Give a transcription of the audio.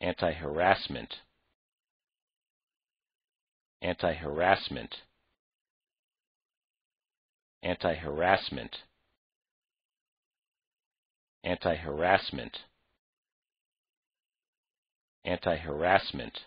anti-harassment, anti-harassment, anti-harassment, anti-harassment, anti-harassment,